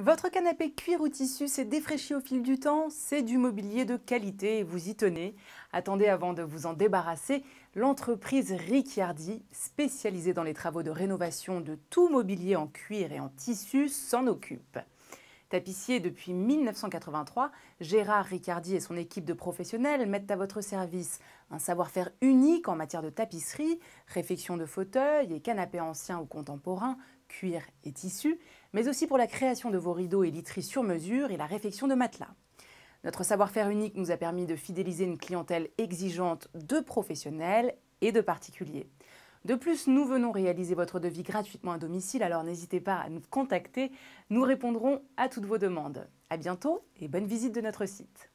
Votre canapé cuir ou tissu s'est défraîchi au fil du temps, c'est du mobilier de qualité et vous y tenez. Attendez avant de vous en débarrasser, l'entreprise Ricciardi, spécialisée dans les travaux de rénovation de tout mobilier en cuir et en tissu, s'en occupe. Tapissier depuis 1983, Gérard Ricardi et son équipe de professionnels mettent à votre service un savoir-faire unique en matière de tapisserie, réfection de fauteuils et canapés anciens ou contemporains, cuir et tissu, mais aussi pour la création de vos rideaux et literies sur mesure et la réfection de matelas. Notre savoir-faire unique nous a permis de fidéliser une clientèle exigeante de professionnels et de particuliers. De plus, nous venons réaliser votre devis gratuitement à domicile, alors n'hésitez pas à nous contacter, nous répondrons à toutes vos demandes. À bientôt et bonne visite de notre site.